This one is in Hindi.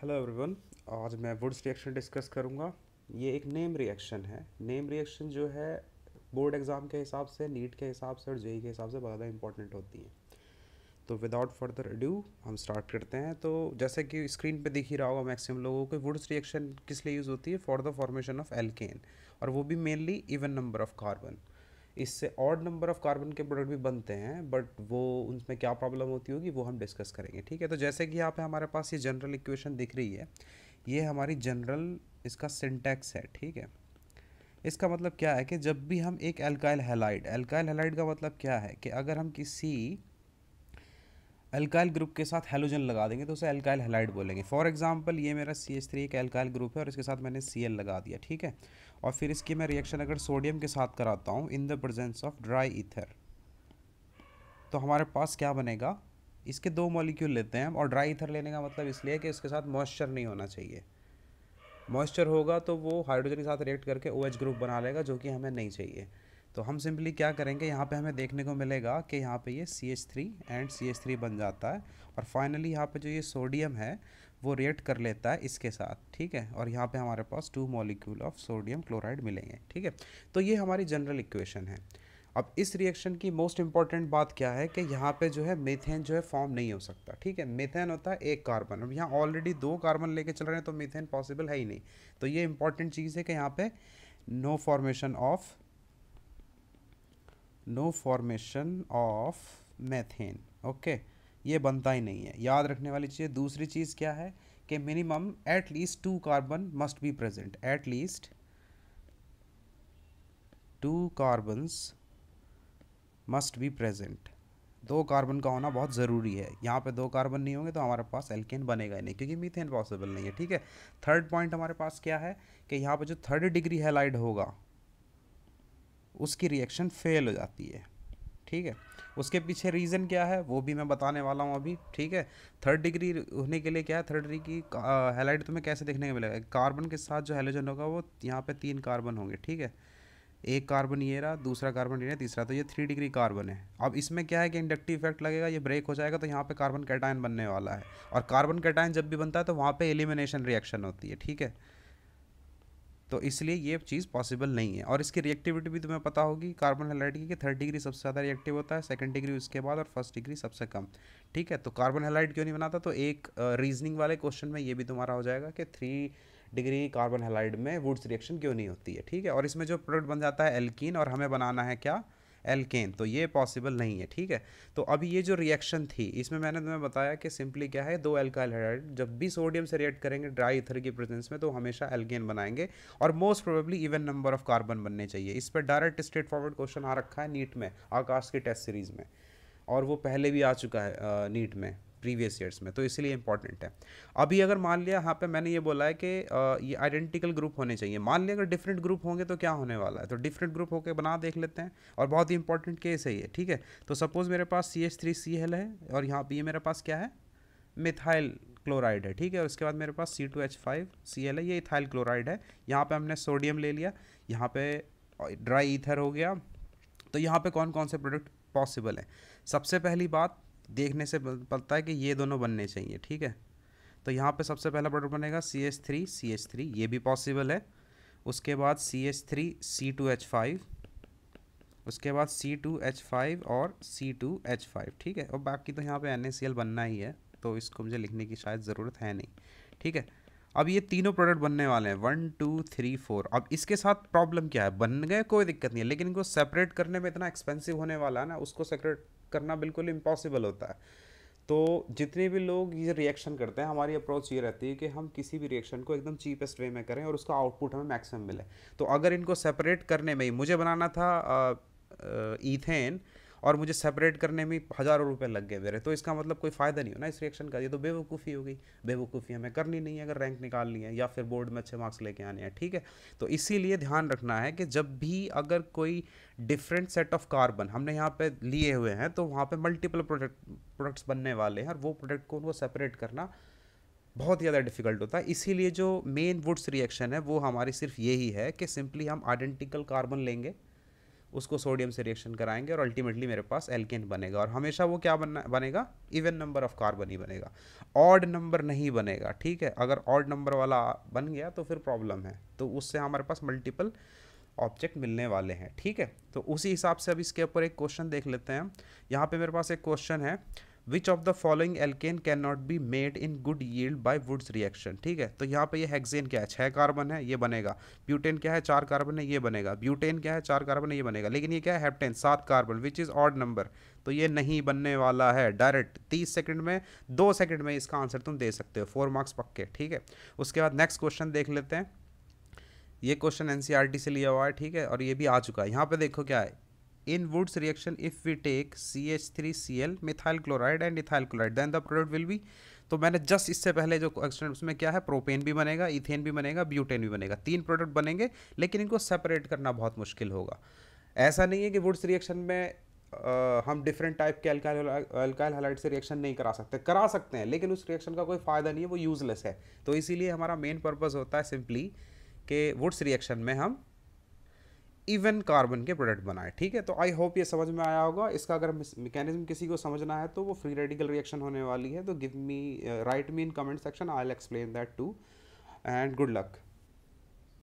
हेलो एवरीवन आज मैं वुड्स रिएक्शन डिस्कस करूँगा ये एक नेम रिएक्शन है नेम रिएक्शन जो है बोर्ड एग्ज़ाम के हिसाब से नीट के हिसाब से और जेई e e के हिसाब से बहुत ज़्यादा इंपॉर्टेंट होती है तो विदाउट फर्दर ड्यू हम स्टार्ट करते हैं तो जैसे कि स्क्रीन पे दिख ही रहा होगा मैक्सिमम लोगों को वुड्स रिएक्शन किस लिए यूज़ होती है for the formation of alkane और वो भी mainly even number of carbon इससे ऑड नंबर ऑफ कार्बन के प्रोडक्ट भी बनते हैं बट वो उनमें क्या प्रॉब्लम होती होगी वो हम डिस्कस करेंगे ठीक है तो जैसे कि यहाँ पे हमारे पास ये जनरल इक्वेशन दिख रही है ये हमारी जनरल इसका सिंटैक्स है ठीक है इसका मतलब क्या है कि जब भी हम एक एल्काइल हेलाइड एल्काइल हेलाइड का मतलब क्या है कि अगर हम किसी एल्काइल ग्रुप के साथ हेलोजन लगा देंगे तो उसे एल्काइल हेलाइड बोलेंगे फॉर एग्जांपल ये मेरा सी एस थ्री एक एल्काइल ग्रुप है और इसके साथ मैंने सी एल लगा दिया ठीक है और फिर इसकी मैं रिएक्शन अगर सोडियम के साथ कराता हूँ in the presence of dry ether तो हमारे पास क्या बनेगा इसके दो मॉलिक्यूल लेते हैं हम और ड्राई ईथर लेने का मतलब इसलिए कि इसके साथ मॉइस्चर नहीं होना चाहिए मॉइस्चर होगा तो वो हाइड्रोजन के साथ रिएक्ट करके ओ OH ग्रुप बना लेगा जो कि हमें नहीं चाहिए तो हम सिंपली क्या करेंगे यहाँ पे हमें देखने को मिलेगा कि यहाँ पे ये C H three and C H three बन जाता है और फाइनली यहाँ पे जो ये सोडियम है वो रिएक्ट कर लेता है इसके साथ ठीक है और यहाँ पे हमारे पास two molecule of sodium chloride मिलेंगे ठीक है तो ये हमारी जनरल इक्वेशन है अब इस रिएक्शन की मोस्ट इंपॉर्टेंट बात क्या है कि यहाँ पे जो है मीथेन जो है फॉर्म नहीं हो सकता ठीक है मीथेन होता है एक कार्बन अब यहाँ ऑलरेडी दो कार्बन लेके चल रहे हैं तो मीथेन पॉसिबल है ही नहीं तो ये इंपॉर्टेंट चीज़ है कि यहाँ पे no formation of no formation of methane okay ये बनता ही नहीं है याद रखने वाली चीज़ दूसरी चीज़ क्या है कि minimum at least two carbon must be present at least two carbons must be present दो कार्बन का होना बहुत ज़रूरी है यहाँ पे दो कार्बन नहीं होंगे तो हमारे पास एल्केन बनेगा ही नहीं क्योंकि मीथेन पॉसिबल नहीं है ठीक है थर्ड पॉइंट हमारे पास क्या है कि यहाँ पे जो थर्ड डिग्री हेलाइड होगा उसकी रिएक्शन फेल हो जाती है ठीक है उसके पीछे रीज़न क्या है वो भी मैं बताने वाला हूँ अभी ठीक है थर्ड डिग्री होने के लिए क्या है थर्ड डिग्री की हेलाइट तुम्हें कैसे देखने को मिलेगा कार्बन के साथ जो हेलोजन होगा वो यहाँ पे तीन कार्बन होंगे ठीक है एक कार्बन ये रहा दूसरा कार्बन ये रहा तीसरा तो ये थ्री डिग्री कार्बन है अब इसमें क्या है कि इंडक्टिव इफेक्ट लगेगा ये ब्रेक हो जाएगा तो यहाँ पे कार्बन कैटाइन बनने वाला है और कार्बन कैटाइन जब भी बनता है तो वहाँ पे एलिमिनेशन रिएक्शन होती है ठीक है तो इसलिए ये चीज़ पॉसिबल नहीं है और इसकी रिएक्टिविटी भी तुम्हें पता होगी कार्बन हेलाइट की कि थर्ड डिग्री सबसे ज़्यादा रिएक्टिव होता है सेकंड डिग्री उसके बाद और फर्स्ट डिग्री सबसे कम ठीक है तो कार्बन हेलाइट क्यों नहीं बनाता तो एक रीजनिंग वाले क्वेश्चन में ये भी तुम्हारा हो जाएगा कि थ्री डिग्री कार्बन हेलाइड में वुड्स रिएक्शन क्यों नहीं होती है ठीक है और इसमें जो प्रोडक्ट बन जाता है एल्किन और हमें बनाना है क्या एल्केन तो ये पॉसिबल नहीं है ठीक है तो अभी ये जो रिएक्शन थी इसमें मैंने तुम्हें बताया कि सिंपली क्या है दो एल्काइल हाइड्राइड जब भी सोडियम से रिएक्ट करेंगे ड्राई इथर की प्रेजेंस में तो हमेशा एल्केन बनाएंगे और most probably even number of carbon बनने चाहिए इस पर डायरेक्ट स्ट्रेट फॉरवर्ड क्वेश्चन आ रखा है नीट में आकाश की टेस्ट सीरीज में और वो पहले भी आ चुका है नीट में प्रीवियस ईयर्स में तो इसलिए इंपॉर्टेंट है अभी अगर मान लिया यहाँ पे मैंने ये बोला है कि ये आइडेंटिकल ग्रुप होने चाहिए मान लिया अगर डिफरेंट ग्रुप होंगे तो क्या होने वाला है तो डिफरेंट ग्रुप होकर बना देख लेते हैं और बहुत ही इंपॉर्टेंट केस है ये ठीक है तो सपोज़ मेरे पास C H three C L है और यहाँ पर ये मेरे पास क्या है मिथाइल क्लोराइड है ठीक है और उसके बाद मेरे पास C two H five C L है ये इथाइल क्लोराइड है यहाँ पर हमने सोडियम ले लिया यहाँ पर ड्राई ईथर हो गया तो यहाँ पर कौन कौन से प्रोडक्ट पॉसिबल हैं सबसे पहली बात देखने से पता है कि ये दोनों बनने चाहिए ठीक है तो यहाँ पे सबसे पहला प्रोडक्ट बनेगा C H three C H three ये भी पॉसिबल है उसके बाद C H three C two H five उसके बाद सी टू एच फाइव और सी टू एच फाइव ठीक है और बाकी तो यहाँ पे एन सी एल बनना ही है तो इसको मुझे लिखने की शायद ज़रूरत है नहीं ठीक है अब ये तीनों प्रोडक्ट बनने वाले हैं वन टू थ्री फोर अब इसके साथ प्रॉब्लम क्या है बन गए कोई दिक्कत नहीं है लेकिन इनको सेपरेट करने में इतना एक्सपेंसिव होने वाला है ना उसको सेपरेट करना बिल्कुल इम्पॉसिबल होता है तो जितने भी लोग ये रिएक्शन करते हैं हमारी अप्रोच ये रहती है कि हम किसी भी रिएक्शन को एकदम चीपेस्ट वे में करें और उसका आउटपुट हमें मैक्सिमम मिले तो अगर इनको सेपरेट करने में ही मुझे बनाना था ईथेन uh, uh, और मुझे सेपरेट करने में हज़ारों रुपये लग गए मेरे तो इसका मतलब कोई फ़ायदा नहीं हो ना इस रिएक्शन का ये तो बेवकूफ़ी हो गई बेवकूफ़ी हमें करनी नहीं है अगर रैंक निकालनी है या फिर बोर्ड में अच्छे मार्क्स लेके आने हैं ठीक है तो इसीलिए ध्यान रखना है कि जब भी अगर कोई डिफरेंट सेट ऑफ कार्बन हमने यहाँ पे लिए हुए हैं तो वहाँ पे मल्टीपल प्रोडक्ट प्रोडक्ट्स बनने वाले हैं और वो प्रोडक्ट को उनको सेपरेट करना बहुत ज़्यादा डिफिकल्ट होता है इसीलिए जो मेन वुड्स रिएक्शन है वो हमारी सिर्फ यही है कि सिंपली हम आइडेंटिकल कार्बन लेंगे उसको सोडियम से रिएक्शन कराएंगे और अल्टीमेटली मेरे पास एल्केन बनेगा और हमेशा वो क्या बनना बनेगा इवन नंबर ऑफ कार्बन ही बनेगा ऑड नंबर नहीं बनेगा ठीक है अगर ऑड नंबर वाला बन गया तो फिर प्रॉब्लम है तो उससे हमारे पास मल्टीपल ऑब्जेक्ट मिलने वाले हैं ठीक है तो उसी हिसाब से अब इसके ऊपर एक क्वेश्चन देख लेते हैं यहाँ पे मेरे पास एक क्वेश्चन है which of the following alkane can not be made in good yield by Wurtz reaction ठीक है तो यहाँ पे ये हेक्सेन क्या है छः कार्बन है ये बनेगा ब्यूटेन क्या है चार कार्बन है ये बनेगा ब्यूटेन क्या है चार कार्बन है ये बनेगा लेकिन ये क्या है हेप्टेन सात कार्बन विच इज़ ऑड नंबर तो ये नहीं बनने वाला है डायरेक्ट तीस सेकंड में दो सेकंड में इसका आंसर तुम दे सकते हो फोर मार्क्स पक्के ठीक है उसके बाद नेक्स्ट क्वेश्चन देख लेते हैं ये क्वेश्चन एन e से लिया हुआ है ठीक है और ये भी आ चुका है यहाँ पे देखो क्या है in Wurtz reaction we take C H three C L methyl chloride and ethyl chloride then the product will be तो मैंने जस्ट इससे पहले जो क्वेश्चन उसमें क्या है प्रोपेन भी बनेगा इथेन भी बनेगा ब्यूटेन भी बनेगा तीन प्रोडक्ट बनेंगे लेकिन इनको सेपरेट करना बहुत मुश्किल होगा ऐसा नहीं है कि वुड्स रिएक्शन में आ, हम डिफरेंट टाइप के अल्काइल अल्काइल से रिएक्शन नहीं करा सकते करा सकते हैं लेकिन उस रिएक्शन का कोई फ़ायदा नहीं है वो यूज़लेस है तो इसीलिए हमारा मेन पर्पज़ होता है सिंपली कि वुड्स रिएक्शन में हम इवन कार्बन के प्रोडक्ट बनाए ठीक है तो आई होप ये समझ में आया होगा इसका अगर मैकेनिज्म किसी को समझना है तो वो फ्री रेडिकल रिएक्शन होने वाली है तो give me write me in comment section I'll explain that to and good luck